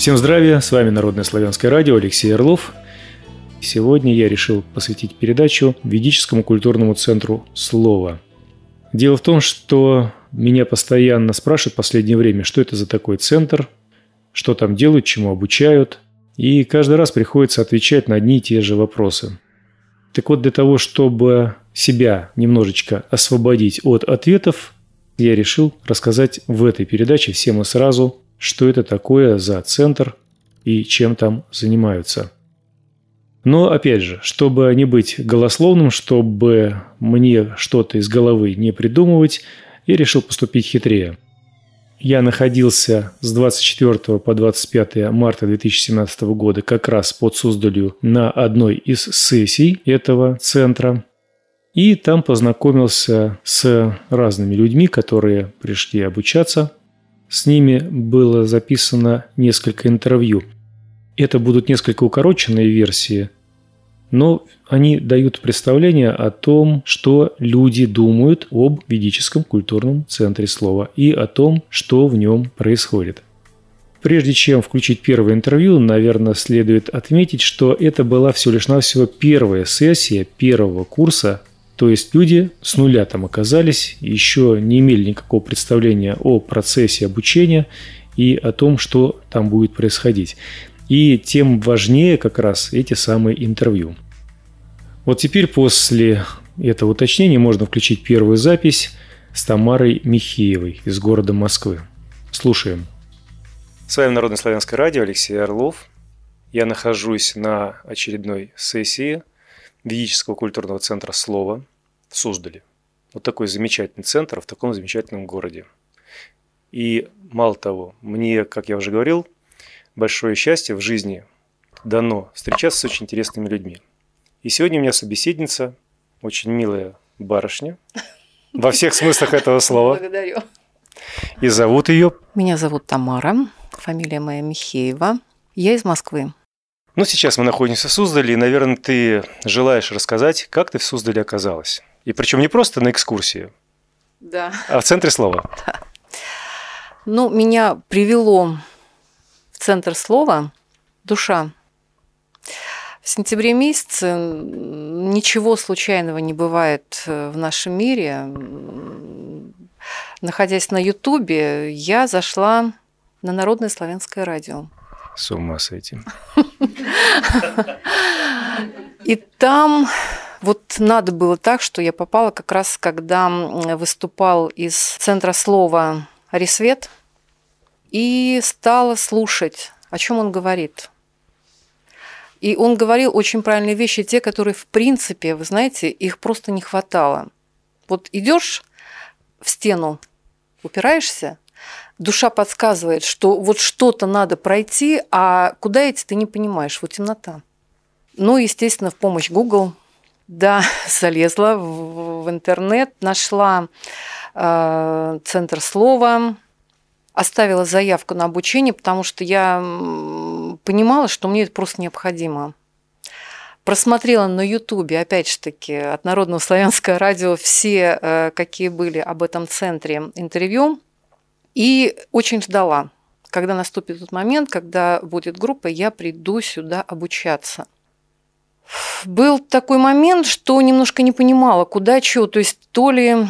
Всем здравия, с вами Народное славянское радио, Алексей Орлов. Сегодня я решил посвятить передачу ведическому культурному центру «Слово». Дело в том, что меня постоянно спрашивают в последнее время, что это за такой центр, что там делают, чему обучают. И каждый раз приходится отвечать на одни и те же вопросы. Так вот, для того, чтобы себя немножечко освободить от ответов, я решил рассказать в этой передаче всем и сразу что это такое за центр и чем там занимаются. Но опять же, чтобы не быть голословным, чтобы мне что-то из головы не придумывать, я решил поступить хитрее. Я находился с 24 по 25 марта 2017 года как раз под Суздалью на одной из сессий этого центра. И там познакомился с разными людьми, которые пришли обучаться с ними было записано несколько интервью. Это будут несколько укороченные версии, но они дают представление о том, что люди думают об ведическом культурном центре слова и о том, что в нем происходит. Прежде чем включить первое интервью, наверное, следует отметить, что это была всего лишь навсего первая сессия первого курса то есть люди с нуля там оказались, еще не имели никакого представления о процессе обучения и о том, что там будет происходить. И тем важнее как раз эти самые интервью. Вот теперь после этого уточнения можно включить первую запись с Тамарой Михеевой из города Москвы. Слушаем. С вами Народное славянское радио, Алексей Орлов. Я нахожусь на очередной сессии – ведического культурного центра «Слово» создали. Вот такой замечательный центр в таком замечательном городе. И мало того, мне, как я уже говорил, большое счастье в жизни дано встречаться с очень интересными людьми. И сегодня у меня собеседница, очень милая барышня, во всех смыслах этого слова. Благодарю. И зовут ее? Меня зовут Тамара, фамилия моя Михеева. Я из Москвы. Ну, сейчас мы находимся в Суздале, и, наверное, ты желаешь рассказать, как ты в Суздале оказалась. И причем не просто на экскурсии, да. а в центре слова. Да. Ну, меня привело в центр слова душа. В сентябре месяце ничего случайного не бывает э, в нашем мире. Находясь на Ютубе, я зашла на Народное славянское радио. С ума сойти. И там вот надо было так, что я попала как раз, когда выступал из центра слова Ресвет и стала слушать, о чем он говорит. И он говорил очень правильные вещи, те, которые, в принципе, вы знаете, их просто не хватало. Вот идешь в стену, упираешься, душа подсказывает, что вот что-то надо пройти, а куда идти ты не понимаешь, вот темнота. Ну, естественно, в помощь Google. Да, залезла в, в интернет, нашла э, центр слова, оставила заявку на обучение, потому что я понимала, что мне это просто необходимо. Просмотрела на Ютубе, опять же таки, от Народного славянского радио все, э, какие были об этом центре интервью – и очень ждала, когда наступит тот момент, когда будет группа, я приду сюда обучаться. Был такой момент, что немножко не понимала, куда чего. То есть то ли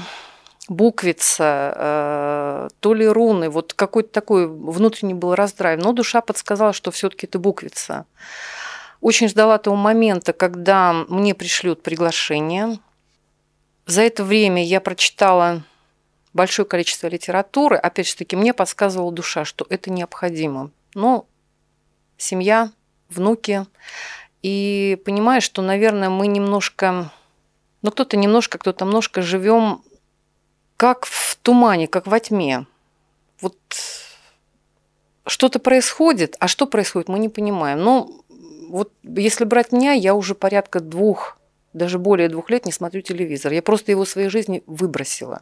буквица, э, то ли руны, вот какой-то такой внутренний был раздрайв. Но душа подсказала, что все-таки это буквица. Очень ждала того момента, когда мне пришлют приглашение. За это время я прочитала большое количество литературы. Опять же таки, мне подсказывала душа, что это необходимо. Но семья, внуки. И понимаешь, что, наверное, мы немножко, ну кто-то немножко, кто-то немножко живем как в тумане, как во тьме. Вот что-то происходит, а что происходит, мы не понимаем. Но вот если брать меня, я уже порядка двух даже более двух лет не смотрю телевизор. Я просто его в своей жизни выбросила.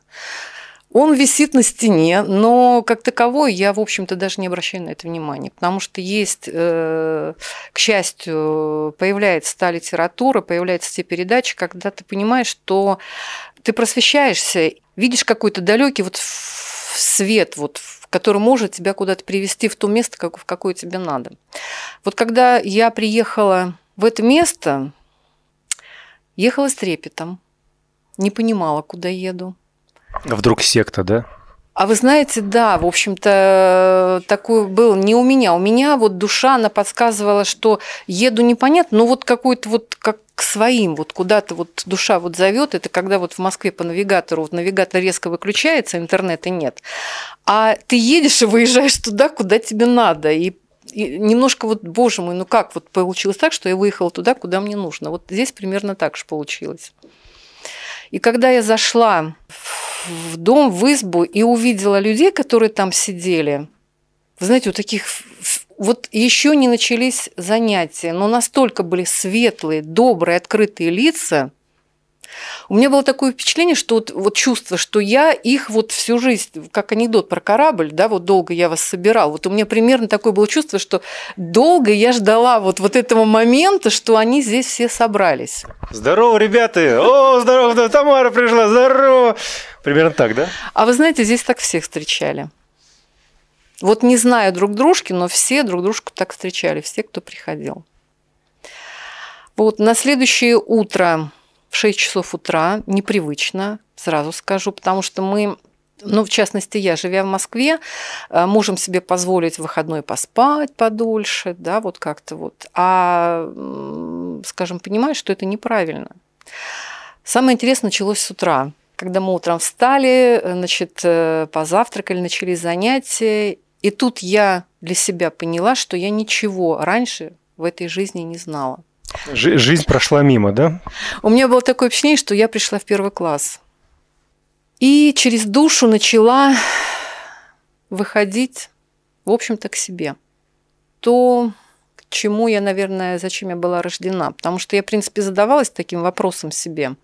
Он висит на стене, но как таковой я, в общем-то, даже не обращаю на это внимания, потому что есть, э, к счастью, появляется та литература, появляются те передачи, когда ты понимаешь, что ты просвещаешься, видишь какой-то далекий вот свет, вот который может тебя куда-то привести в то место, как, в какое тебе надо. Вот когда я приехала в это место, ехала с трепетом, не понимала, куда еду вдруг секта, да? А вы знаете, да, в общем-то, э, такой был не у меня. У меня вот душа, она подсказывала, что еду непонятно, но вот какой-то вот как к своим, вот куда-то вот душа вот зовет, это когда вот в Москве по навигатору, вот навигатор резко выключается, интернета нет, а ты едешь и выезжаешь туда, куда тебе надо, и и немножко вот, боже мой, ну как вот получилось так, что я выехала туда, куда мне нужно. Вот здесь примерно так же получилось. И когда я зашла в дом, в избу и увидела людей, которые там сидели, вы знаете, у таких вот еще не начались занятия, но настолько были светлые, добрые, открытые лица – у меня было такое впечатление, что вот, вот чувство, что я их вот всю жизнь, как анекдот про корабль, да, вот долго я вас собирал, вот у меня примерно такое было чувство, что долго я ждала вот, вот этого момента, что они здесь все собрались. Здорово, ребята! О, здорово, Тамара пришла, здорово! Примерно так, да? А вы знаете, здесь так всех встречали. Вот не знаю друг дружки, но все друг дружку так встречали, все, кто приходил. Вот на следующее утро в 6 часов утра, непривычно, сразу скажу, потому что мы ну, в частности, я, живя в Москве, э, можем себе позволить в выходной поспать подольше, да, вот как-то вот. А, скажем, понимаю, что это неправильно. Самое интересное началось с утра, когда мы утром встали, э, значит, э, позавтракали, начались занятия. И тут я для себя поняла, что я ничего раньше в этой жизни не знала. Жизнь прошла мимо, да? У меня было такое впечатление, что я пришла в первый класс. И через душу начала выходить, в общем-то, к себе. То, к чему я, наверное, зачем я была рождена. Потому что я, в принципе, задавалась таким вопросом себе.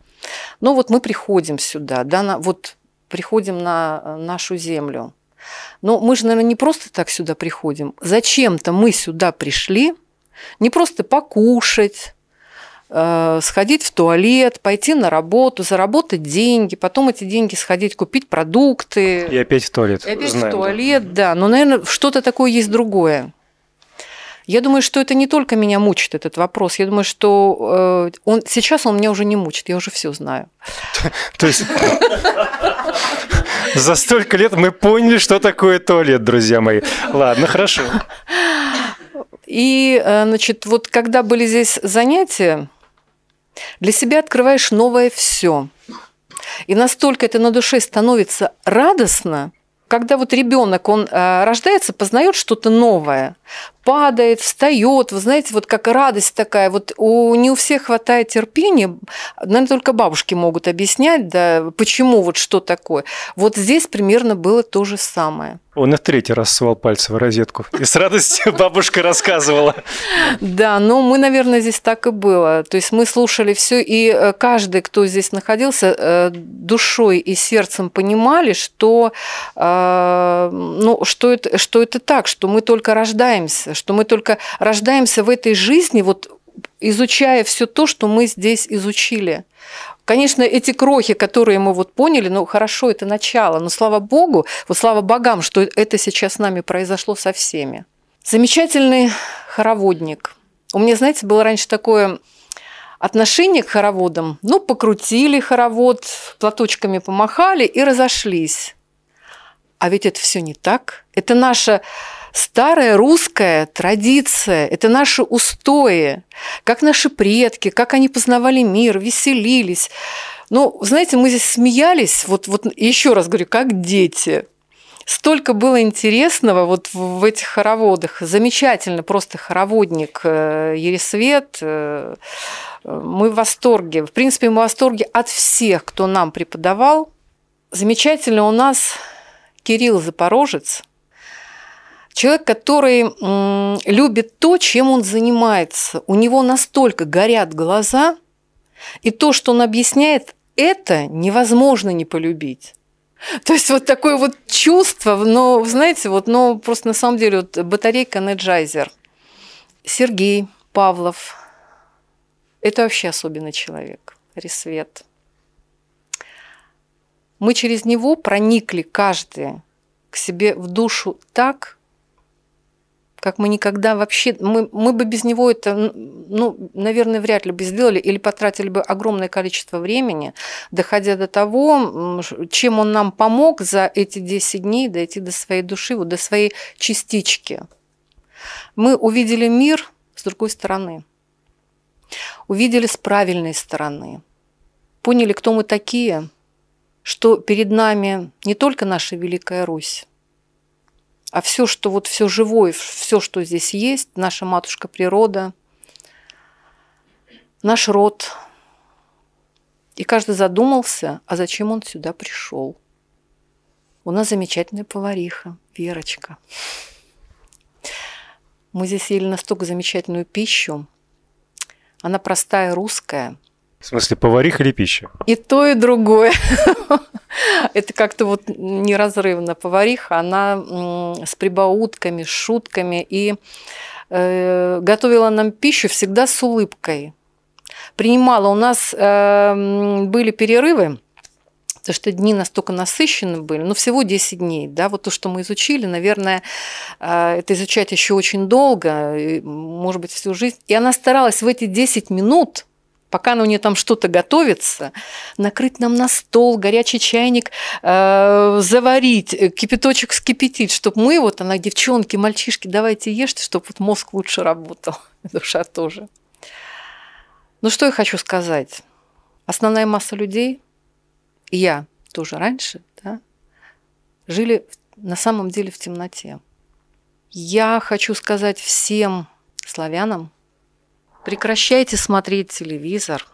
Ну вот мы приходим сюда, да, на, вот приходим на нашу землю. Но мы же, наверное, не просто так сюда приходим. Зачем-то мы сюда пришли – не просто покушать, э, сходить в туалет, пойти на работу, заработать деньги, потом эти деньги сходить купить продукты. И опять в туалет. И опять Знаем, в туалет, да. да. Но, наверное, что-то такое есть другое. Я думаю, что это не только меня мучит этот вопрос. Я думаю, что э, он сейчас он меня уже не мучит, я уже все знаю. То есть за столько лет мы поняли, что такое туалет, друзья мои. Ладно, хорошо. И, э, значит, вот когда были здесь занятия, для себя открываешь новое все. И настолько это на душе становится радостно, когда вот ребенок, он э, рождается, познает что-то новое – падает, встает, вы знаете, вот как радость такая, вот у, не у всех хватает терпения, наверное, только бабушки могут объяснять, да, почему вот что такое. Вот здесь примерно было то же самое. Он и в третий раз свал пальцы в розетку. И с радостью бабушка рассказывала. Да, но ну, мы, наверное, здесь так и было. То есть мы слушали все, и э, каждый, кто здесь находился, э, душой и сердцем понимали, что, э, ну, что, это, что это так, что мы только рождаем рождаемся, что мы только рождаемся в этой жизни, вот изучая все то, что мы здесь изучили. Конечно, эти крохи, которые мы вот поняли, ну хорошо, это начало, но слава Богу, вот слава богам, что это сейчас с нами произошло со всеми. Замечательный хороводник. У меня, знаете, было раньше такое отношение к хороводам. Ну, покрутили хоровод, платочками помахали и разошлись. А ведь это все не так. Это наша старая русская традиция, это наши устои, как наши предки, как они познавали мир, веселились. Ну, знаете, мы здесь смеялись, вот, вот еще раз говорю, как дети. Столько было интересного вот в этих хороводах. Замечательно, просто хороводник э, Ересвет. Э, мы в восторге. В принципе, мы в восторге от всех, кто нам преподавал. Замечательно у нас Кирилл Запорожец – Человек, который любит то, чем он занимается, у него настолько горят глаза, и то, что он объясняет, это невозможно не полюбить. То есть вот такое вот чувство, но, знаете, вот, но просто на самом деле вот батарейка Неджайзер, Сергей Павлов. Это вообще особенный человек. Ресвет. Мы через него проникли каждый к себе в душу так, как мы никогда вообще, мы, мы бы без него это, ну, наверное, вряд ли бы сделали или потратили бы огромное количество времени, доходя до того, чем он нам помог за эти 10 дней дойти до своей души, вот до своей частички. Мы увидели мир с другой стороны, увидели с правильной стороны, поняли, кто мы такие, что перед нами не только наша Великая Русь, а все, что вот все живое, все, что здесь есть, наша матушка природа, наш род. И каждый задумался, а зачем он сюда пришел. У нас замечательная повариха, Верочка. Мы здесь ели настолько замечательную пищу. Она простая русская – в смысле, поварих или пища? И то, и другое. Это как-то вот неразрывно. Повариха, она с прибаутками, с шутками и э, готовила нам пищу всегда с улыбкой. Принимала. У нас э, были перерывы, потому что дни настолько насыщены были, Но всего 10 дней, да, вот то, что мы изучили, наверное, э, это изучать еще очень долго, может быть, всю жизнь. И она старалась в эти 10 минут пока ну, нее там что-то готовится, накрыть нам на стол, горячий чайник э, заварить, э, кипяточек скипятить, чтобы мы, вот она, девчонки, мальчишки, давайте ешьте, чтобы вот мозг лучше работал, душа тоже. Ну что я хочу сказать? Основная масса людей, и я тоже раньше, да, жили на самом деле в темноте. Я хочу сказать всем славянам, Прекращайте смотреть телевизор.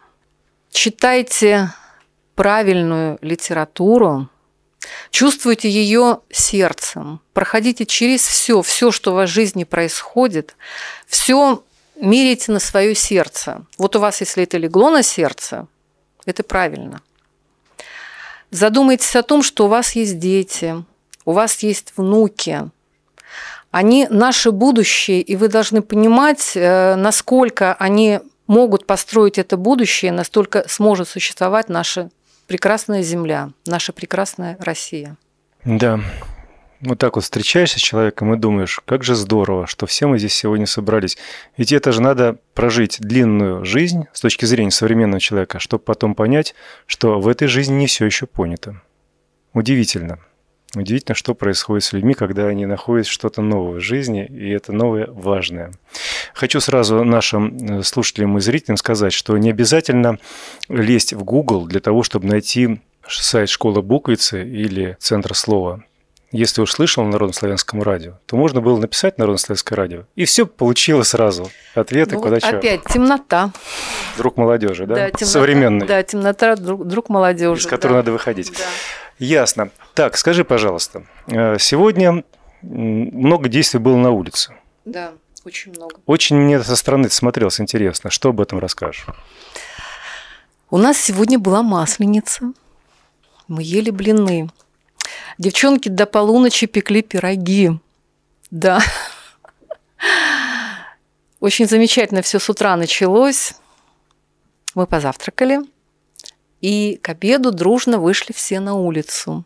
Читайте правильную литературу. Чувствуйте ее сердцем. Проходите через все, все, что в вашей жизни происходит. Все мерите на свое сердце. Вот у вас, если это легло на сердце, это правильно. Задумайтесь о том, что у вас есть дети, у вас есть внуки – они наше будущее, и вы должны понимать, э, насколько они могут построить это будущее, настолько сможет существовать наша прекрасная земля, наша прекрасная Россия. Да, вот так вот встречаешься с человеком и думаешь, как же здорово, что все мы здесь сегодня собрались. Ведь это же надо прожить длинную жизнь с точки зрения современного человека, чтобы потом понять, что в этой жизни не все еще понято. Удивительно. Удивительно, что происходит с людьми, когда они находят что-то новое в жизни, и это новое важное. Хочу сразу нашим э, слушателям и зрителям сказать, что не обязательно лезть в Google для того, чтобы найти сайт «Школа буквицы» или «Центр слова». Если уж слышал на радио, то можно было написать Народнославянское радио, и все получилось сразу. Ответы ну вот куда опять, чего. Опять темнота. Друг молодежи, да? да темнота, Современный. Да, темнота, друг, друг молодежи. Из которой да. надо выходить. Да. Ясно. Так, скажи, пожалуйста, э, сегодня много действий было на улице. Да, очень много. Очень мне со стороны смотрелось интересно. Что об этом расскажешь? У нас сегодня была масленица. Мы ели блины. Девчонки до полуночи пекли пироги. Да. Очень замечательно все с утра началось. Мы позавтракали. И к обеду дружно вышли все на улицу.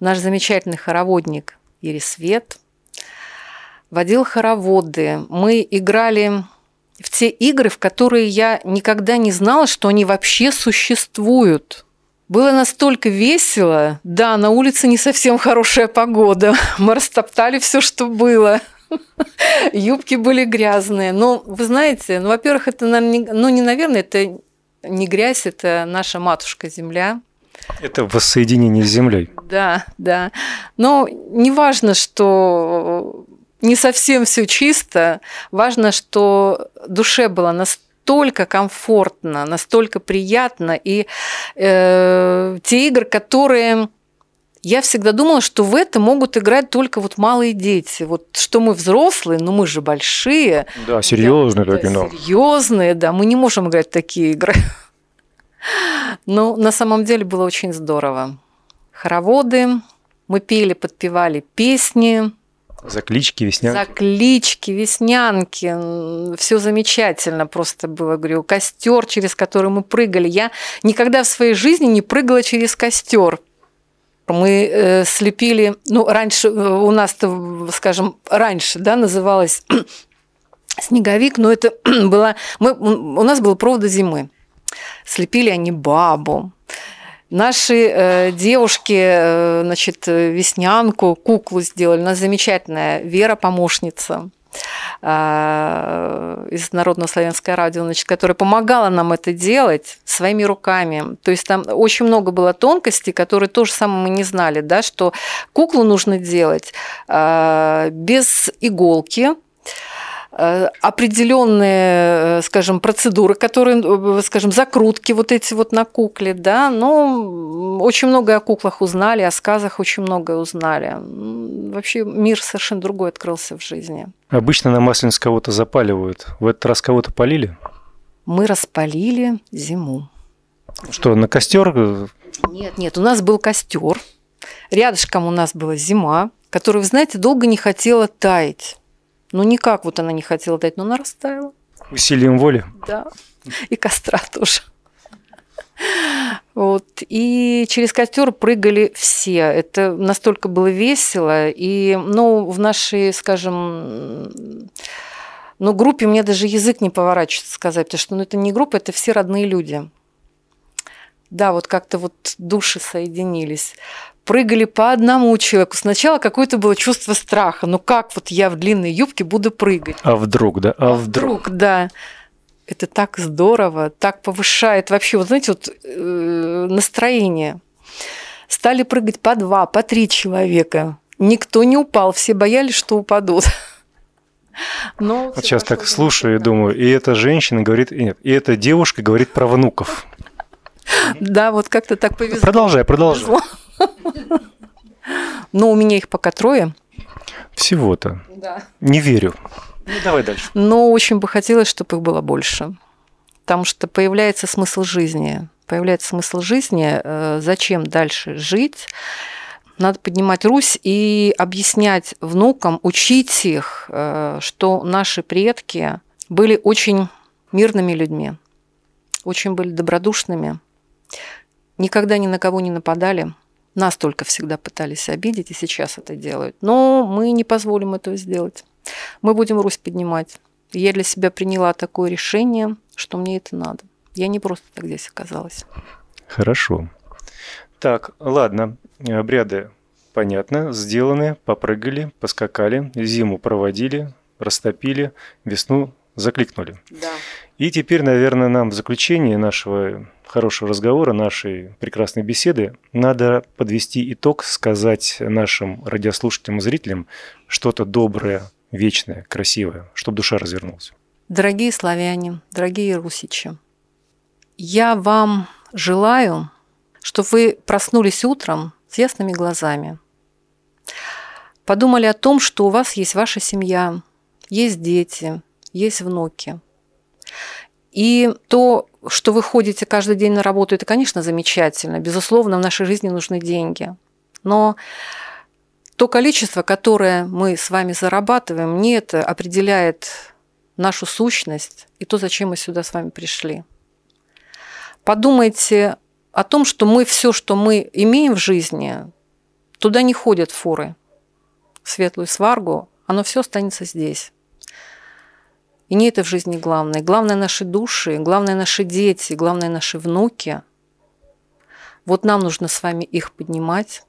Наш замечательный хороводник Ирисвет водил хороводы. Мы играли в те игры, в которые я никогда не знала, что они вообще существуют. Было настолько весело. Да, на улице не совсем хорошая погода. Мы растоптали все, что было. Юбки были грязные. Но ну, вы знаете, ну, во-первых, это, ну, не, наверное, это не грязь, это наша матушка-земля. Это воссоединение с землей. Да, да. Но не важно, что э, не совсем все чисто, важно, что душе было настолько комфортно, настолько приятно. И э, те игры, которые я всегда думала, что в это могут играть только вот малые дети. Вот что мы взрослые, но мы же большие. Да, серьезные да, такие. Да, серьезные, да, мы не можем играть в такие игры. Но на самом деле было очень здорово. Хороводы, мы пели, подпевали песни. Заклички, веснянки. Заклички, веснянки. Все замечательно просто было, говорю. Костер, через который мы прыгали. Я никогда в своей жизни не прыгала через костер мы э, слепили, ну, раньше э, у нас-то, скажем, раньше, да, называлось снеговик, но это была, мы, у нас было провода зимы. Слепили они бабу, Наши э, девушки, э, значит, э, веснянку, куклу сделали. У нас замечательная Вера, помощница. Э, из народно славянского радио, значит, которая помогала нам это делать своими руками. То есть там очень много было тонкостей, которые тоже самое мы не знали, да, что куклу нужно делать э, без иголки, Э, определенные, э, скажем, процедуры, которые, э, скажем, закрутки вот эти вот на кукле, да, но очень много о куклах узнали, о сказах очень многое узнали. Вообще мир совершенно другой открылся в жизни. Обычно на Масленицу кого-то запаливают. В этот раз кого-то полили? Мы распалили зиму. Что, на костер? Нет, нет, у нас был костер. Рядышком у нас была зима, которую, вы знаете, долго не хотела таять. Ну, никак вот она не хотела дать, но она растаяла. Усилием воли? Да. И костра тоже. Вот. И через костер прыгали все. Это настолько было весело. И, ну, в нашей, скажем, ну, группе мне даже язык не поворачивается сказать, потому что ну, это не группа, это все родные люди да, вот как-то вот души соединились прыгали по одному человеку. Сначала какое-то было чувство страха. Ну как вот я в длинной юбке буду прыгать? А вдруг, да? А, а вдруг? вдруг, да. Это так здорово, так повышает вообще, вот знаете, вот э, настроение. Стали прыгать по два, по три человека. Никто не упал, все боялись, что упадут. Но вот сейчас так слушаю и думаю, и эта женщина говорит, нет, и эта девушка говорит про внуков. Да, вот как-то так повезло. Продолжай, продолжай. Но ну, у меня их пока трое. Всего-то. Да. Не верю. Ну, давай дальше. Но очень бы хотелось, чтобы их было больше. Потому что появляется смысл жизни. Появляется смысл жизни, э, зачем дальше жить. Надо поднимать Русь и объяснять внукам, учить их, э, что наши предки были очень мирными людьми, очень были добродушными – никогда ни на кого не нападали. Нас только всегда пытались обидеть, и сейчас это делают. Но мы не позволим этого сделать. Мы будем Русь поднимать. я для себя приняла такое решение, что мне это надо. Я не просто так здесь оказалась. Хорошо. Так, ладно, обряды, понятно, сделаны, попрыгали, поскакали, зиму проводили, растопили, весну закликнули. Да. И теперь, наверное, нам в заключение нашего хорошего разговора, нашей прекрасной беседы, надо подвести итог, сказать нашим радиослушателям и зрителям что-то доброе, вечное, красивое, чтобы душа развернулась. Дорогие славяне, дорогие русичи, я вам желаю, чтобы вы проснулись утром с ясными глазами, подумали о том, что у вас есть ваша семья, есть дети, есть внуки. И то что вы ходите каждый день на работу, это, конечно, замечательно. Безусловно, в нашей жизни нужны деньги. Но то количество, которое мы с вами зарабатываем, не это определяет нашу сущность и то, зачем мы сюда с вами пришли. Подумайте о том, что мы все, что мы имеем в жизни, туда не ходят фуры, светлую сваргу, оно все останется здесь. И не это в жизни главное. Главное наши души, главное наши дети, главное наши внуки. Вот нам нужно с вами их поднимать,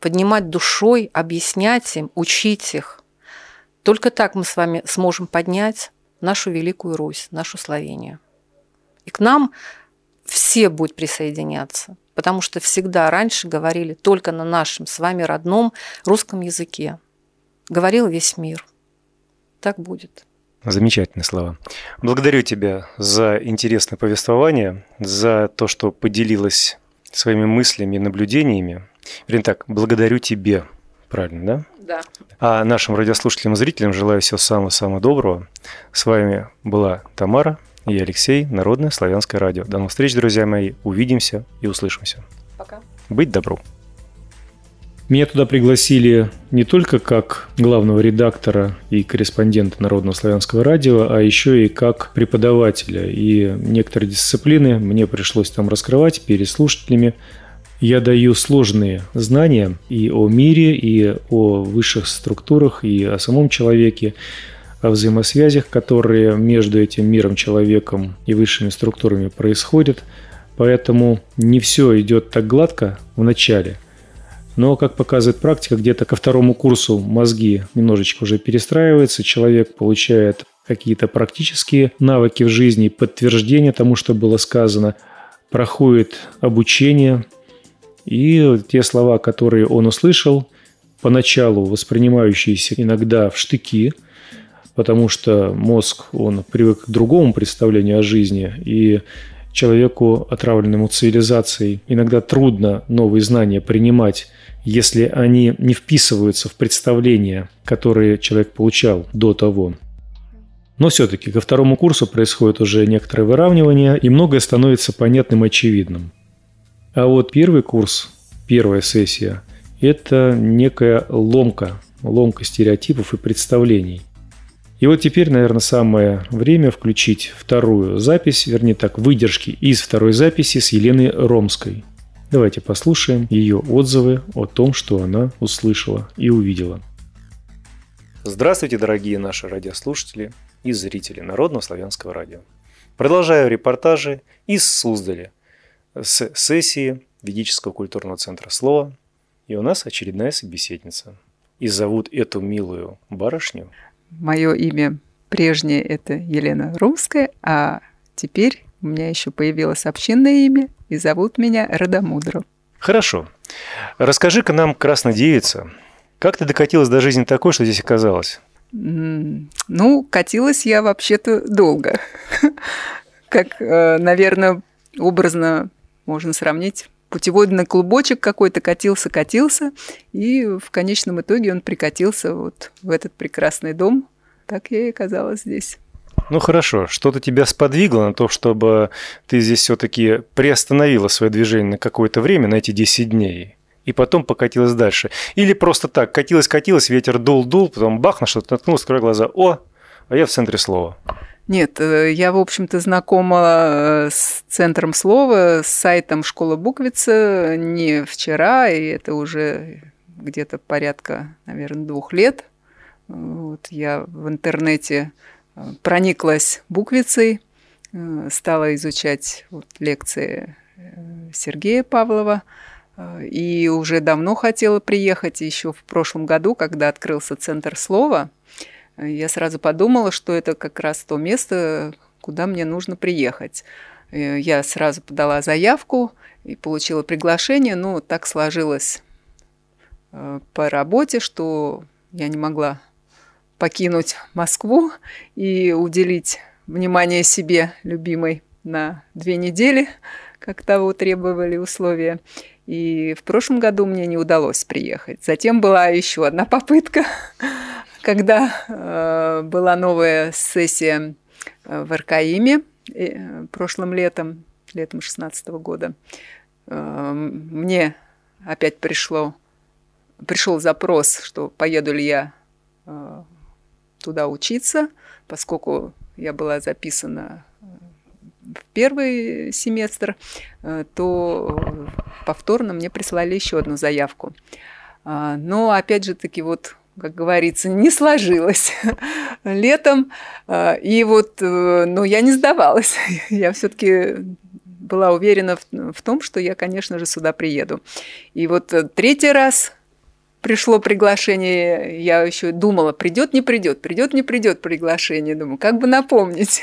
поднимать душой, объяснять им, учить их. Только так мы с вами сможем поднять нашу великую Русь, нашу Словению. И к нам все будут присоединяться, потому что всегда раньше говорили только на нашем с вами родном русском языке. Говорил весь мир. Так будет. Замечательные слова. Благодарю тебя за интересное повествование, за то, что поделилась своими мыслями и наблюдениями. Вернее так, благодарю тебе. Правильно, да? Да. А нашим радиослушателям и зрителям желаю всего самого-самого доброго. С вами была Тамара и Алексей, Народное славянское радио. До новых встреч, друзья мои. Увидимся и услышимся. Пока. Быть добром. Меня туда пригласили не только как главного редактора и корреспондента Народного славянского радио, а еще и как преподавателя. И некоторые дисциплины мне пришлось там раскрывать перед слушателями. Я даю сложные знания и о мире, и о высших структурах, и о самом человеке, о взаимосвязях, которые между этим миром, человеком и высшими структурами происходят. Поэтому не все идет так гладко в начале – но, как показывает практика, где-то ко второму курсу мозги немножечко уже перестраиваются, человек получает какие-то практические навыки в жизни, подтверждение тому, что было сказано, проходит обучение, и те слова, которые он услышал, поначалу воспринимающиеся иногда в штыки, потому что мозг, он привык к другому представлению о жизни, и человеку, отравленному цивилизацией, иногда трудно новые знания принимать если они не вписываются в представления, которые человек получал до того. Но все-таки ко второму курсу происходит уже некоторое выравнивание, и многое становится понятным и очевидным. А вот первый курс, первая сессия – это некая ломка, ломка стереотипов и представлений. И вот теперь, наверное, самое время включить вторую запись, вернее так, выдержки из второй записи с Еленой Ромской – Давайте послушаем ее отзывы о том, что она услышала и увидела. Здравствуйте, дорогие наши радиослушатели и зрители Народного славянского радио. Продолжаю репортажи из Суздали с сессии Ведического культурного центра «Слово». И у нас очередная собеседница. И зовут эту милую барышню. Мое имя прежнее – это Елена Румская, а теперь у меня еще появилось общинное имя, и зовут меня Радомудро. Хорошо. Расскажи-ка нам, Красная Девица, как ты докатилась до жизни такой, что здесь оказалась? Ну, катилась я вообще-то долго. Как, э, наверное, образно можно сравнить путеводный клубочек какой-то катился, катился, и в конечном итоге он прикатился вот в этот прекрасный дом. Так я и оказалась здесь. Ну хорошо, что-то тебя сподвигло на то, чтобы ты здесь все-таки приостановила свое движение на какое-то время, на эти 10 дней, и потом покатилась дальше. Или просто так, катилась-катилась, ветер дул-дул, потом бах, на что-то наткнулась, скрой глаза, о, а я в центре слова. Нет, э, я, в общем-то, знакома э, с центром слова, с сайтом «Школа буквица» не вчера, и это уже где-то порядка, наверное, двух лет. Вот я в интернете прониклась буквицей, э, стала изучать вот лекции э, Сергея Павлова. Э, и уже давно хотела приехать, еще в прошлом году, когда открылся Центр Слова, я сразу подумала, что это как раз то место, куда мне нужно приехать. Я сразу подала заявку и получила приглашение, но так сложилось по работе, что я не могла покинуть Москву и уделить внимание себе, любимой, на две недели, как того требовали условия. И в прошлом году мне не удалось приехать. Затем была еще одна попытка, когда э, была новая сессия э, в Аркаиме э, прошлым летом, летом 16 года. Э, мне опять пришло, пришел запрос, что поеду ли я э, туда учиться, поскольку я была записана э, в первый семестр, э, то э, повторно мне прислали еще одну заявку. А, но опять же таки вот как говорится, не сложилось летом. А, и вот, но я не сдавалась. я все-таки была уверена в том, что я, конечно же, сюда приеду. И вот третий раз пришло приглашение, я еще думала, придет, не придет, придет, не придет приглашение. Думаю, как бы напомнить.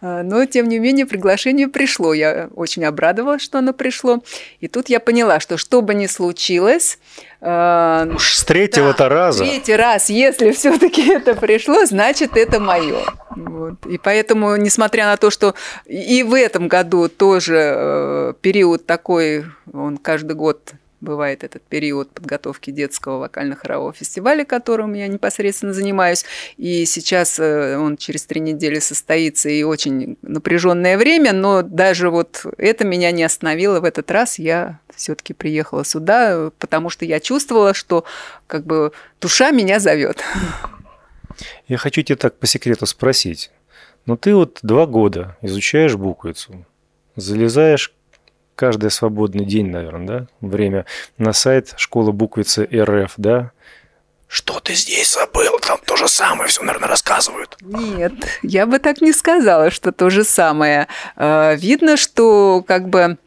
А, но, тем не менее, приглашение пришло. Я очень обрадовалась, что оно пришло. И тут я поняла, что что бы ни случилось... А, Уж с третьего-то да, раза. Третий раз, если все-таки это пришло, значит, это мое. Вот. И поэтому, несмотря на то, что и в этом году тоже э, период такой, он каждый год бывает этот период подготовки детского вокально-хорового фестиваля, которым я непосредственно занимаюсь. И сейчас э, он через три недели состоится, и очень напряженное время, но даже вот это меня не остановило в этот раз. Я все-таки приехала сюда, потому что я чувствовала, что как бы душа меня зовет. Я хочу тебя так по секрету спросить. но ну ты вот два года изучаешь буквицу, залезаешь каждый свободный день, наверное, да, время на сайт школа буквицы РФ, да, что ты здесь забыл? Там то же самое все, наверное, рассказывают. Нет, я бы так не сказала, что то же самое. А, видно, что как бы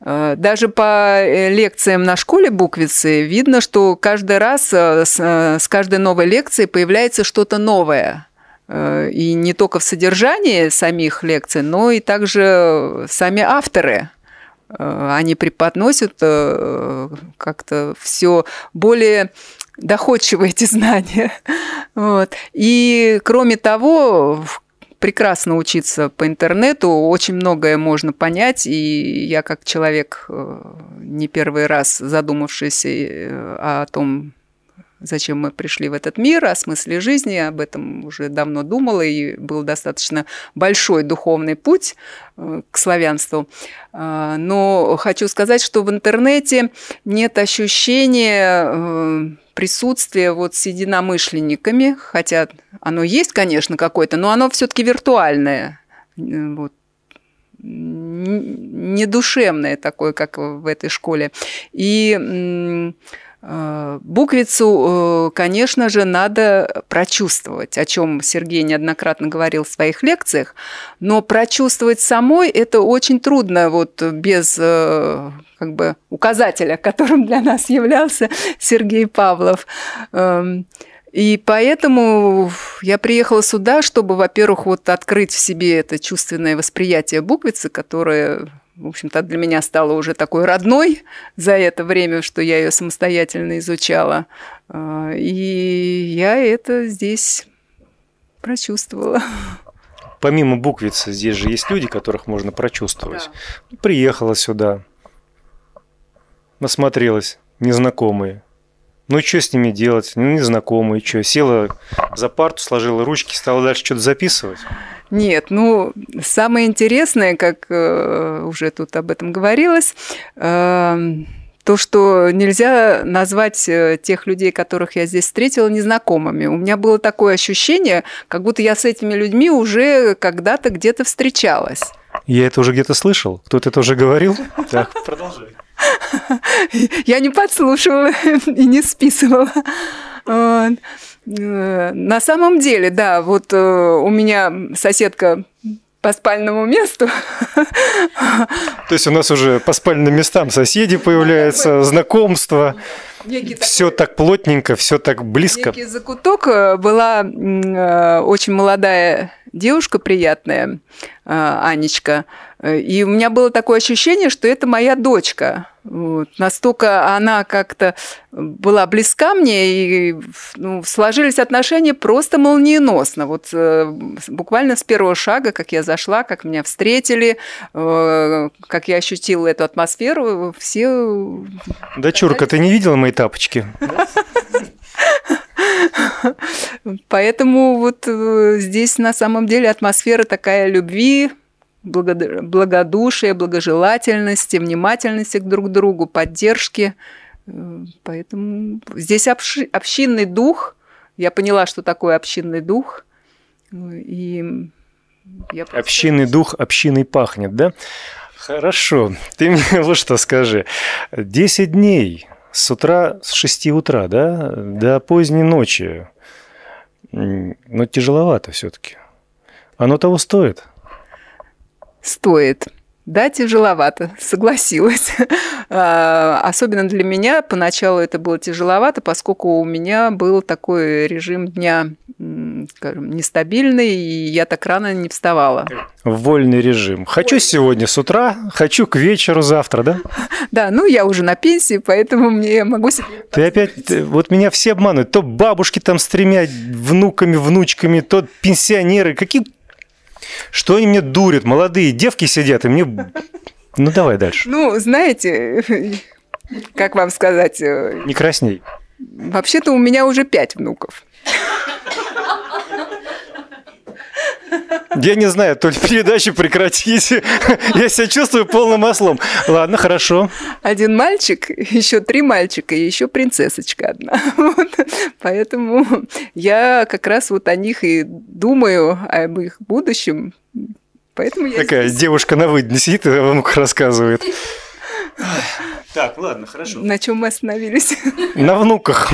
а, даже по э, лекциям на школе буквицы видно, что каждый раз э, э, с каждой новой лекции появляется что-то новое. И не только в содержании самих лекций, но и также сами авторы – Э, они преподносят э, как-то все более доходчивые эти знания. Вот. И кроме того, прекрасно учиться по интернету, очень многое можно понять, и я как человек э, не первый раз задумавшийся о том, зачем мы пришли в этот мир, о смысле жизни, об этом уже давно думала, и был достаточно большой духовный путь э, к славянству. А, но хочу сказать, что в интернете нет ощущения э, присутствие вот с единомышленниками, хотя оно есть, конечно, какое-то, но оно все-таки виртуальное, э, вот, недушевное такое, как в этой школе. И Э, буквицу, э, конечно же, надо прочувствовать, о чем Сергей неоднократно говорил в своих лекциях, но прочувствовать самой это очень трудно вот без э, как бы указателя, которым для нас являлся Сергей Павлов. Эм, и поэтому я приехала сюда, чтобы, во-первых, вот открыть в себе это чувственное восприятие буквицы, которое в общем-то, для меня стала уже такой родной за это время, что я ее самостоятельно изучала. А, и я это здесь прочувствовала. Помимо буквицы, здесь же есть люди, которых можно прочувствовать. Да. Ну, приехала сюда, насмотрелась, незнакомые. Ну что с ними делать? Ну, незнакомые, что? Села за парту, сложила ручки, стала дальше что-то записывать. Нет, ну, самое интересное, как э, уже тут об этом говорилось, э, то, что нельзя назвать э, тех людей, которых я здесь встретила, незнакомыми. У меня было такое ощущение, как будто я с этими людьми уже когда-то где-то встречалась. Я это уже где-то слышал. Кто-то это уже говорил. Так, продолжай. Я не подслушивала и не списывала. Э, на самом деле, да, вот э, у меня соседка по спальному месту. То есть у нас уже по спальным местам соседи появляются, знакомства. все такой, так плотненько, все так близко. Некий закуток э, была очень молодая девушка приятная, Анечка. И у меня было такое ощущение, что это моя дочка. Вот. Настолько она как-то была близка мне, и ну, сложились отношения просто молниеносно. Вот э, буквально с первого шага, как я зашла, как меня встретили, э, как я ощутила эту атмосферу, все... Дочурка, ты не видела мои тапочки? Поэтому вот э, здесь на самом деле атмосфера такая любви, благодушия, благожелательности, внимательности к друг другу, поддержки. Э, поэтому здесь общи, общинный дух. Я поняла, что такое общинный дух. Ну, и я просто... Общинный дух общиной пахнет, да? Хорошо. Ты мне вот что скажи. Десять дней с утра, с шести утра, да, до поздней ночи. Но тяжеловато все-таки. Оно того стоит – стоит. Да, тяжеловато, согласилась. А, особенно для меня поначалу это было тяжеловато, поскольку у меня был такой режим дня, скажем, нестабильный, и я так рано не вставала. Вольный режим. Хочу Ой. сегодня с утра, хочу к вечеру завтра, да? Да, ну я уже на пенсии, поэтому мне могу себе... Ты опять... Э, вот меня все обманывают. То бабушки там с тремя внуками, внучками, то пенсионеры. Какие что они мне дурят? Молодые девки сидят, и мне... Ну, давай дальше. Ну, знаете, как вам сказать... Э, Не красней. Вообще-то у меня уже пять внуков. Я не знаю, то ли передачу прекратите. Я себя чувствую полным ослом. Ладно, хорошо. Один мальчик, еще три мальчика и еще принцессочка одна. Вот. Поэтому я как раз вот о них и думаю, об их будущем. Поэтому я Такая здесь... девушка на выдне сидит и вам рассказывает. Так, ладно, хорошо. На чем мы остановились? На внуках.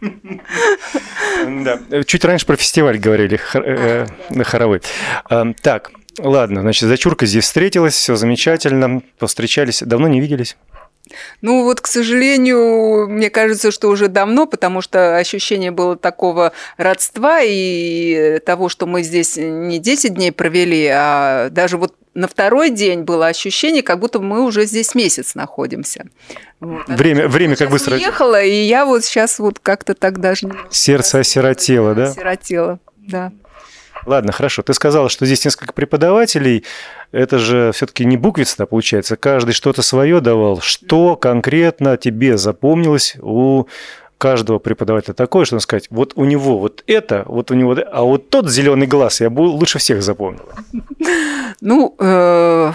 Да. Чуть раньше про фестиваль говорили, э, хоровой. Эм, так, ладно, значит, зачурка здесь встретилась, все замечательно, повстречались, давно не виделись. Ну вот, к сожалению, мне кажется, что уже давно, потому что ощущение было такого родства и того, что мы здесь не 10 дней провели, а даже вот на второй день было ощущение, как будто мы уже здесь месяц находимся. Вот. Время, время как быстро. Я и я вот сейчас вот как-то так даже... Сердце осиротело, да? Осиротело, да. Ладно, хорошо. Ты сказала, что здесь несколько преподавателей. Это же все-таки не буквица получается. Каждый что-то свое давал. Что конкретно тебе запомнилось у каждого преподавателя такое, что сказать, вот у него вот это, вот у него, а вот тот зеленый глаз я бы лучше всех запомнил. Ну, э,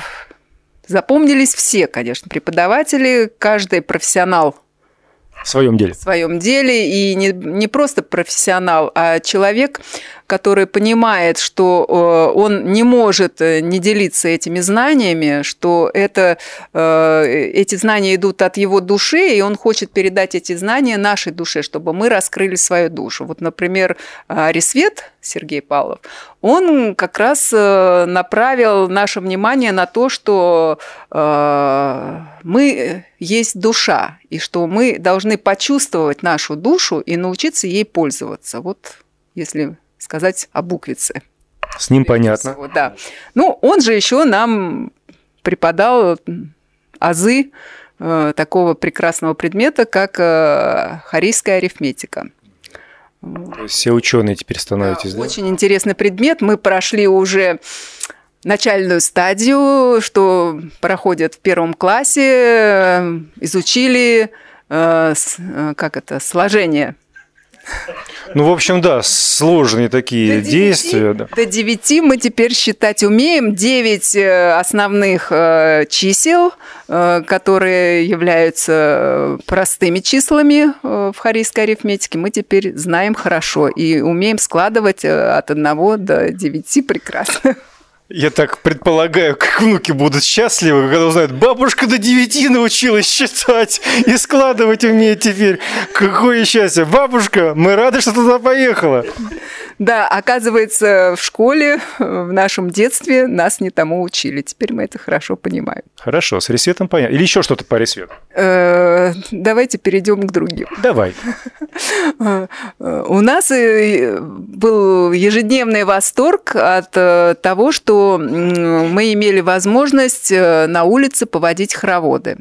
запомнились все, конечно, преподаватели, каждый профессионал в своем деле. В своем деле. И не, не просто профессионал, а человек, который понимает, что э, он не может э, не делиться этими знаниями, что это, э, эти знания идут от его души, и он хочет передать эти знания нашей душе, чтобы мы раскрыли свою душу. Вот, например, Ресвет Сергей Павлов, он как раз направил наше внимание на то, что мы есть душа, и что мы должны почувствовать нашу душу и научиться ей пользоваться. Вот если сказать о буквице. С ним понятно. Всего, да. Ну, он же еще нам преподал азы э, такого прекрасного предмета, как э, хорейская арифметика. Все ученые теперь становитесь, да? да? Очень интересный предмет. Мы прошли уже начальную стадию, что проходят в первом классе, э, изучили э, с, э, как это, сложение ну, в общем, да, сложные такие до 9, действия. Да. До 9 мы теперь считать умеем. 9 э, основных э, чисел, э, которые являются простыми числами в хорийской арифметике, мы теперь знаем хорошо и умеем складывать от 1 до 9 прекрасно. Я так предполагаю, как внуки будут счастливы, когда узнают, бабушка до девяти научилась считать и складывать умеет теперь. Какое счастье. Бабушка, мы рады, что туда поехала. Да, оказывается, в школе, в нашем детстве нас не тому учили. Теперь мы это хорошо понимаем. Хорошо, с ресетом понятно. Или еще что-то по ресету? Э, давайте перейдем к другим. Давай. У нас э, был ежедневный восторг от э, того, что мы имели возможность на улице поводить хороводы.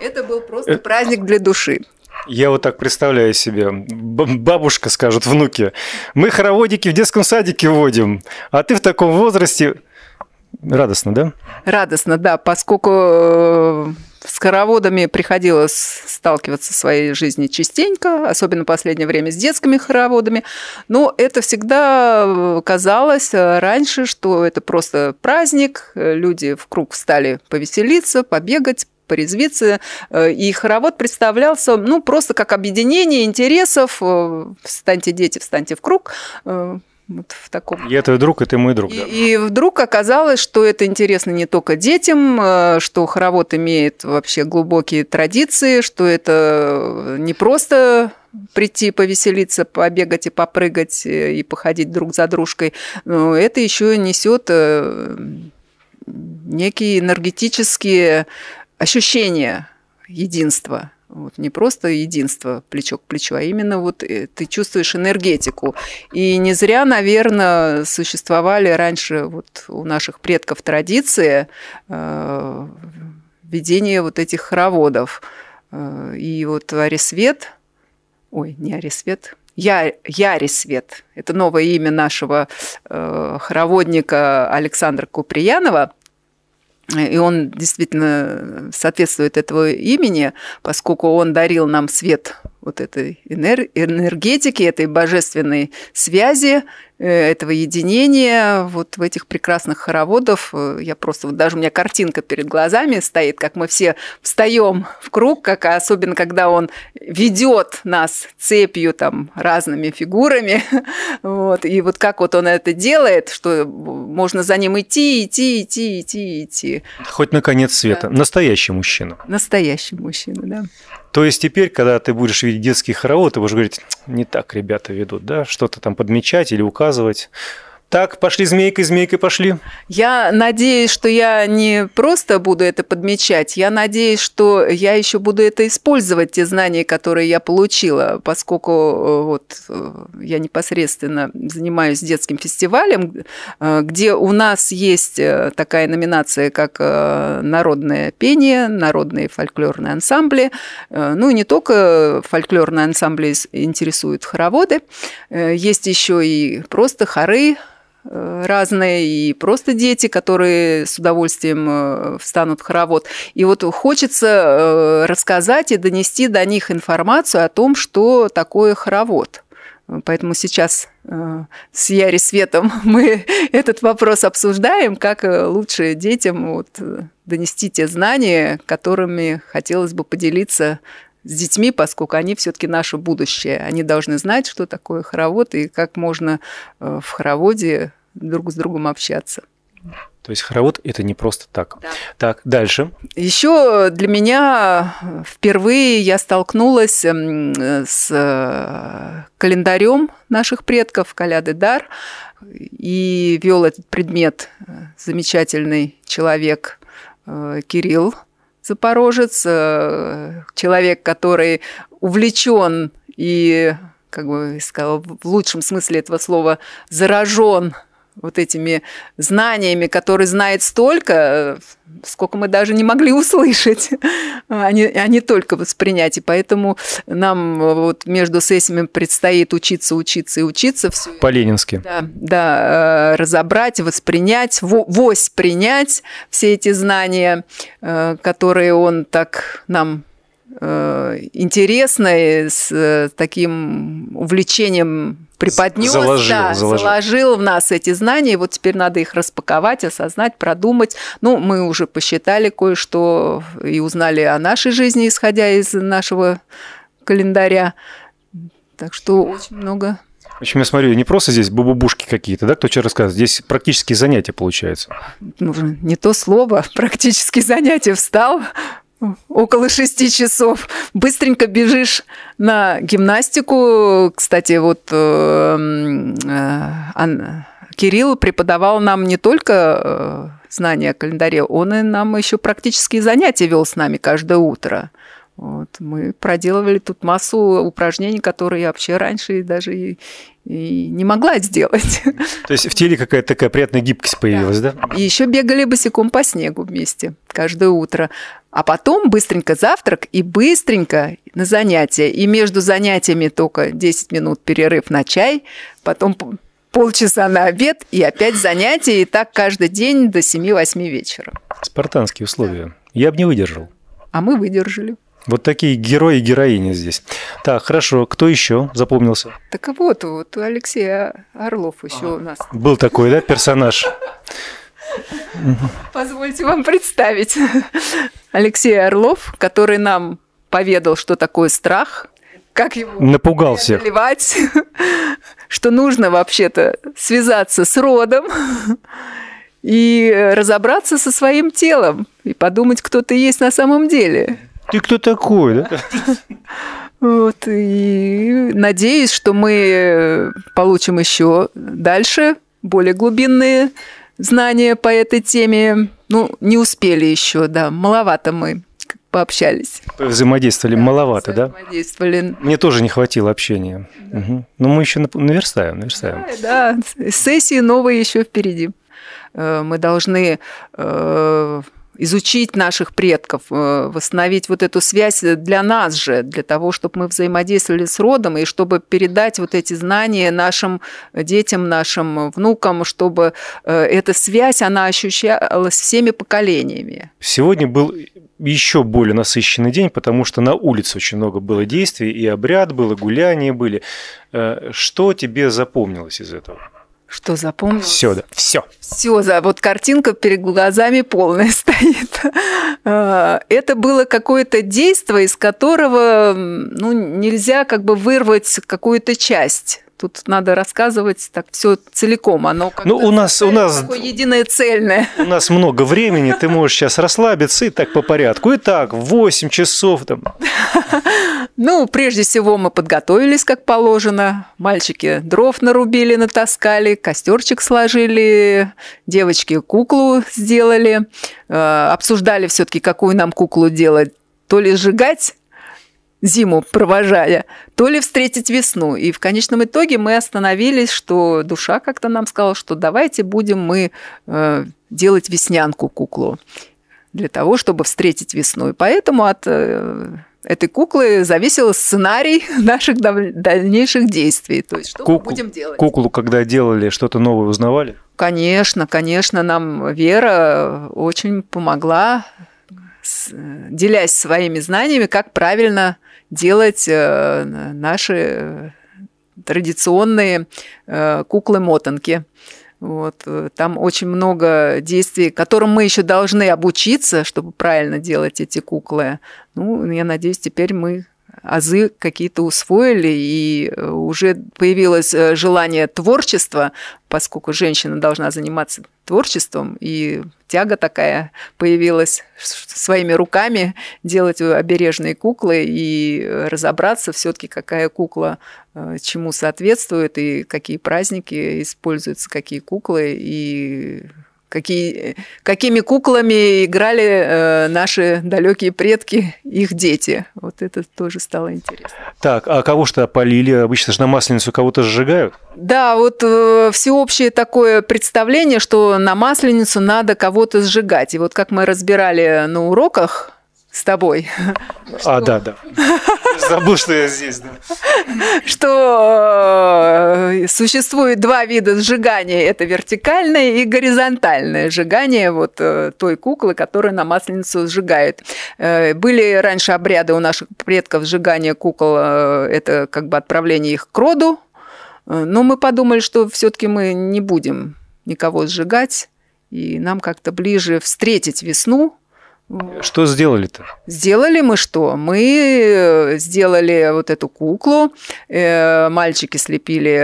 Это был просто праздник для души. Я вот так представляю себе. Бабушка, скажут внуки, мы хороводики в детском садике водим, а ты в таком возрасте... Радостно, да? Радостно, да, поскольку э, с хороводами приходилось сталкиваться в своей жизни частенько, особенно в последнее время с детскими хороводами. Но это всегда э, казалось э, раньше, что это просто праздник, люди в круг встали повеселиться, побегать, порезвиться. Э, и хоровод представлялся, ну, просто как объединение интересов. Э, встаньте, дети, встаньте в круг. Э, вот в таком. Я твой друг, и ты мой друг. И, да. и вдруг оказалось, что это интересно не только детям, что хоровод имеет вообще глубокие традиции, что это не просто прийти повеселиться, побегать и попрыгать и походить друг за дружкой, но это еще несет некие энергетические ощущение единства. Вот, не просто единство плечо к плечу, а именно вот э, ты чувствуешь энергетику. И не зря, наверное, существовали раньше вот у наших предков традиции э, ведения вот этих хороводов. Э, и вот Арисвет, ой, не Арисвет, я, Ярисвет, это новое имя нашего э, хороводника Александра Куприянова, и он действительно соответствует этого имени, поскольку он дарил нам свет вот этой энергетики, этой божественной связи, Э, этого единения, вот в этих прекрасных хороводов. Э, я просто, вот даже у меня картинка перед глазами стоит, как мы все встаем в круг, как а особенно, когда он ведет нас цепью там разными фигурами. Вот. И вот как вот он это делает, что можно за ним идти, идти, идти, идти, идти. Хоть на конец света. Да. Настоящий мужчина. Настоящий мужчина, да. То есть теперь, когда ты будешь видеть детский хоровод, ты будешь говорить, не так ребята ведут, да, что-то там подмечать или указывать. Так, пошли змейкой, змейкой пошли. Я надеюсь, что я не просто буду это подмечать, я надеюсь, что я еще буду это использовать, те знания, которые я получила, поскольку э, вот э, я непосредственно занимаюсь детским фестивалем, э, где у нас есть такая номинация, как народное пение, народные фольклорные ансамбли. Ну, не только фольклорные ансамбли интересуют хороводы, есть еще и просто хоры, разные, и просто дети, которые с удовольствием э, встанут в хоровод. И вот хочется э, рассказать и донести до них информацию о том, что такое хоровод. Поэтому сейчас э, с Яри Светом мы этот вопрос обсуждаем, как лучше детям вот донести те знания, которыми хотелось бы поделиться с детьми, поскольку они все-таки наше будущее. Они должны знать, что такое хоровод и как можно э, в хороводе друг с другом общаться. То есть хоровод это не просто так. Да. Так, дальше. Еще для меня э, впервые я столкнулась с э, календарем наших предков Каляды Дар и вел этот предмет замечательный человек Кирилл запорожец, э, человек, который увлечен и как бы сказал, в лучшем смысле этого слова, заражен вот этими знаниями, которые знает столько, э, сколько мы даже не могли услышать, а не, а не только воспринять. И поэтому нам э, вот между сессиями предстоит учиться, учиться и учиться. Все По-ленински. Да, да, э, разобрать, воспринять, вось принять все эти знания, которые он так нам интересно и с таким увлечением преподнес, заложил, да, заложил. заложил в нас эти знания, и вот теперь надо их распаковать, осознать, продумать. Ну, мы уже посчитали кое-что и узнали о нашей жизни, исходя из нашего календаря. Так что очень много в общем, я смотрю, не просто здесь бубубушки какие-то, да, кто вчера рассказывал, здесь практические занятия получается. Ну, не то слово, практические занятия. Встал, около шести часов. Быстренько бежишь на гимнастику. Кстати, вот э, э, Кирилл преподавал нам не только э, знания о календаре, он и нам еще практические занятия вел с нами каждое утро. Вот. Мы проделывали тут массу упражнений, которые я вообще раньше даже и, и не могла сделать. То есть в теле какая-то такая приятная гибкость появилась, да? да? И еще бегали босиком по снегу вместе каждое утро. А потом быстренько завтрак и быстренько на занятия. И между занятиями только 10 минут перерыв на чай, потом полчаса на обед и опять занятия. И так каждый день до 7-8 вечера. Спартанские условия. Да. Я бы не выдержал. А мы выдержали. Вот такие герои и героини здесь. Так, хорошо. Кто еще запомнился? Так вот, вот Алексей Орлов еще а, у нас. Был такой, да, персонаж? Позвольте вам представить Алексей Орлов, который нам поведал, что такое страх, как его напугал всех, что нужно вообще-то связаться с родом и разобраться со своим телом и подумать, кто ты есть на самом деле. Ты кто такой, да? Вот, и надеюсь, что мы э, получим еще дальше более глубинные знания по этой теме. Ну, не успели еще, да, маловато мы пообщались. Взаимодействовали да, маловато, взаимодействовали. да? Мне тоже не хватило общения. Да. Угу. Ну, Но мы еще наверстаем, наверстаем. Да, да, сессии новые еще впереди. Э, мы должны э, изучить наших предков, э, восстановить вот эту связь для нас же, для того, чтобы мы взаимодействовали с родом и чтобы передать вот эти знания нашим детям, нашим внукам, чтобы э, эта связь, она ощущалась всеми поколениями. Сегодня был еще более насыщенный день, потому что на улице очень много было действий, и обряд было, гуляния были. Э, что тебе запомнилось из этого? Что запомнил? Все, да. Все. Все, за вот картинка перед глазами полная стоит. А, это было какое-то действие, из которого ну, нельзя как бы вырвать какую-то часть. Тут надо рассказывать так все целиком. Оно как ну, у нас, у нас такое единое цельное. У нас много времени, ты можешь сейчас расслабиться и так по порядку. Итак, 8 часов там. Ну, прежде всего мы подготовились, как положено. Мальчики дров нарубили, натаскали, костерчик сложили, девочки куклу сделали, э, обсуждали все-таки, какую нам куклу делать. То ли сжигать, зиму провожая, то ли встретить весну. И в конечном итоге мы остановились, что душа как-то нам сказала, что давайте будем мы э, делать веснянку куклу для того, чтобы встретить весну. И поэтому от э, этой куклы зависел сценарий наших дальнейших действий. То есть, что Кук... мы будем делать. Куклу, когда делали, что-то новое узнавали? Конечно, конечно, нам Вера очень помогла делясь своими знаниями, как правильно делать э, наши э, традиционные э, куклы-мотанки. Вот. Там очень много действий, которым мы еще должны обучиться, чтобы правильно делать эти куклы. Ну, я надеюсь, теперь мы азы какие-то усвоили, и э, уже появилось э, желание творчества, поскольку женщина должна заниматься творчеством, и тяга такая появилась своими руками делать э, обережные куклы и разобраться все-таки, какая кукла чему соответствует, и какие праздники используются, какие куклы, и какие, какими куклами играли э, наши далекие предки, их дети. Вот это тоже стало интересно. Так, а кого что опалили? Обычно же на Масленицу кого-то сжигают. Да, вот э, всеобщее такое представление, что на Масленицу надо кого-то сжигать. И вот как мы разбирали на уроках с тобой. А, что... да, да. забыл, что я здесь, да. Что э, существует два вида сжигания. Это вертикальное и горизонтальное сжигание вот э, той куклы, которую на масленицу сжигают. Э, были раньше обряды у наших предков сжигания кукол. Это как бы отправление их к роду. Но мы подумали, что все-таки мы не будем никого сжигать. И нам как-то ближе встретить весну, что сделали-то? Сделали мы что? Мы э, сделали вот эту куклу, э, мальчики слепили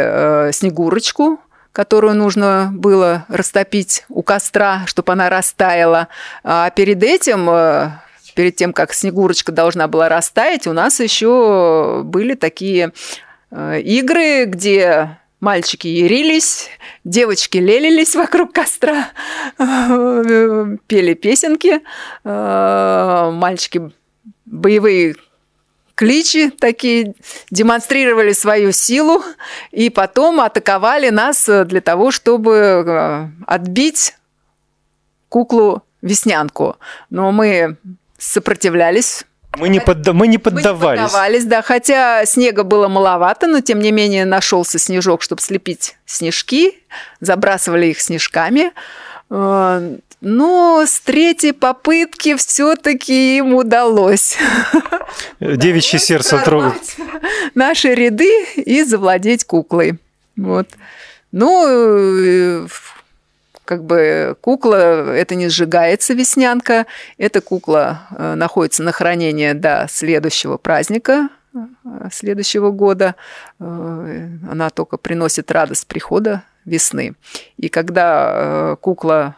э, снегурочку, которую нужно было растопить у костра, чтобы она растаяла. А перед этим перед тем, как Снегурочка должна была растаять, у нас еще были такие игры, где Мальчики ярились, девочки лелились вокруг костра, пели песенки, э, мальчики боевые кличи такие, демонстрировали свою силу и потом атаковали нас для того, чтобы э, отбить куклу-веснянку. Но мы сопротивлялись, мы не, подда- мы не поддавались. Мы не поддавались, да. Хотя снега было маловато, но тем не менее нашелся снежок, чтобы слепить снежки. Забрасывали их снежками. Э, но ну, с третьей попытки все-таки им удалось. Э, девичье сердце трогать. Наши ряды и завладеть куклой. Вот. Ну, э, как бы кукла, это не сжигается веснянка, эта кукла э, находится на хранении до следующего праздника, э, следующего года. Э, она только приносит радость прихода весны. И когда кукла,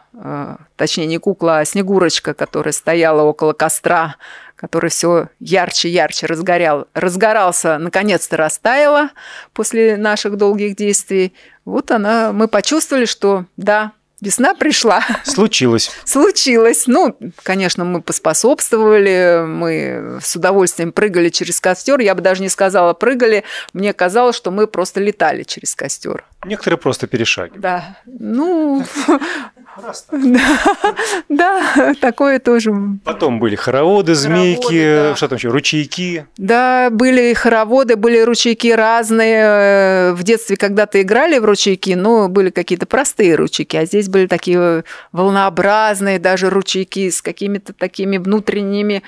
точнее не кукла, а снегурочка, которая стояла около костра, который все ярче-ярче разгорял, разгорался, наконец-то растаяла после наших долгих действий. Вот она, мы почувствовали, что да, Весна пришла. Случилось. Случилось. Ну, конечно, мы поспособствовали, мы с удовольствием прыгали через костер. Я бы даже не сказала прыгали, мне казалось, что мы просто летали через костер. Некоторые просто перешагивали. Да. Ну, раз так. Да, да, такое тоже. Потом были хороводы, змейки, хороводы, да. Э, что там еще, ручейки. Да, были хороводы, были ручейки разные. Э, в детстве когда-то играли в ручейки, но были какие-то простые ручейки, а здесь были такие э, волнообразные даже ручейки с какими-то такими внутренними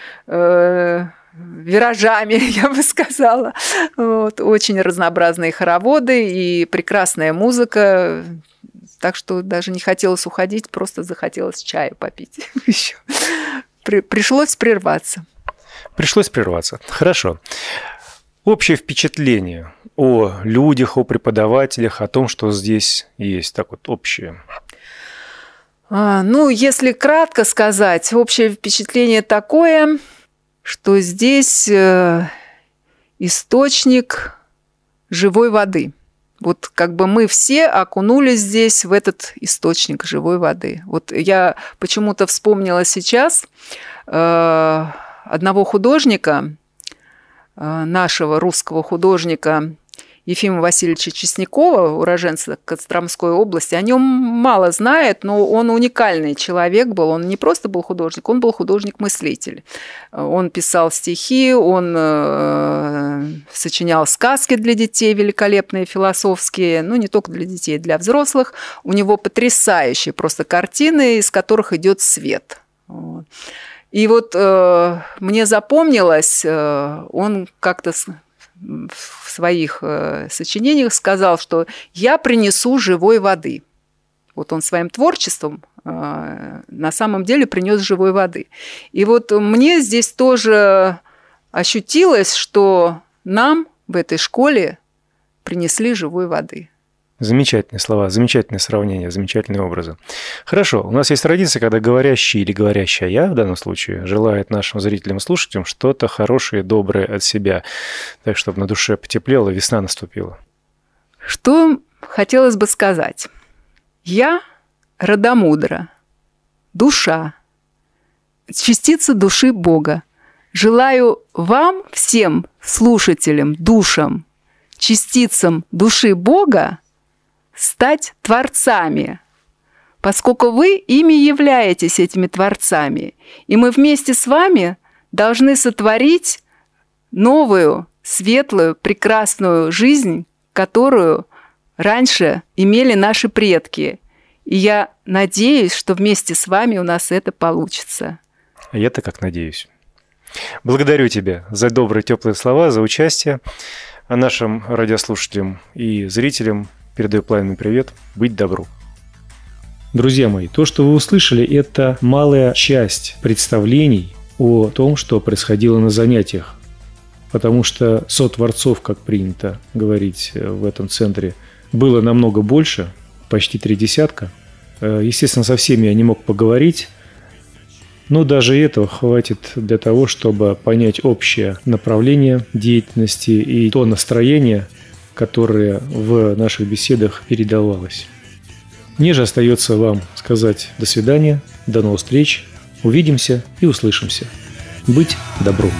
виражами, я бы сказала. Вот, очень разнообразные хороводы и прекрасная музыка. Так что даже не хотелось уходить, просто захотелось чая попить еще. Пришлось прерваться. Пришлось прерваться. Хорошо. Общее впечатление о людях, о преподавателях, о том, что здесь есть, так вот общее. А, ну, если кратко сказать, общее впечатление такое, что здесь э, источник живой воды – вот как бы мы все окунулись здесь в этот источник живой воды. Вот я почему-то вспомнила сейчас э, одного художника, э, нашего русского художника Ефима Васильевича Чеснякова, уроженца Костромской области. О нем мало знает, но он уникальный человек был. Он не просто был художник, он был художник-мыслитель. Он писал стихи, он э, сочинял сказки для детей, великолепные философские, ну не только для детей, для взрослых. У него потрясающие просто картины, из которых идет свет. И вот э, мне запомнилось, э, он как-то в своих э, сочинениях сказал, что я принесу живой воды. Вот он своим творчеством э, на самом деле принес живой воды. И вот мне здесь тоже ощутилось, что нам в этой школе принесли живой воды. Замечательные слова, замечательные сравнения, замечательные образы. Хорошо, у нас есть традиция, когда говорящий или говорящая я в данном случае желает нашим зрителям и слушателям что-то хорошее, доброе от себя, так чтобы на душе потеплело, весна наступила. Что хотелось бы сказать? Я родомудра, душа, частица души Бога. Желаю вам, всем слушателям, душам, частицам души Бога стать творцами, поскольку вы ими являетесь, этими творцами. И мы вместе с вами должны сотворить новую, светлую, прекрасную жизнь, которую раньше имели наши предки. И я надеюсь, что вместе с вами у нас это получится. А я-то как надеюсь. Благодарю тебя за добрые, теплые слова, за участие. А нашим радиослушателям и зрителям Передаю пламенный привет. Быть добру. Друзья мои, то, что вы услышали, это малая часть представлений о том, что происходило на занятиях. Потому что сотворцов, как принято говорить э, в этом центре, было намного больше, почти три десятка. Э, естественно, со всеми я не мог поговорить, но даже этого хватит для того, чтобы понять общее направление деятельности и то настроение, которое в наших беседах передавалось. Мне же остается вам сказать до свидания, до новых встреч, увидимся и услышимся. Быть добром!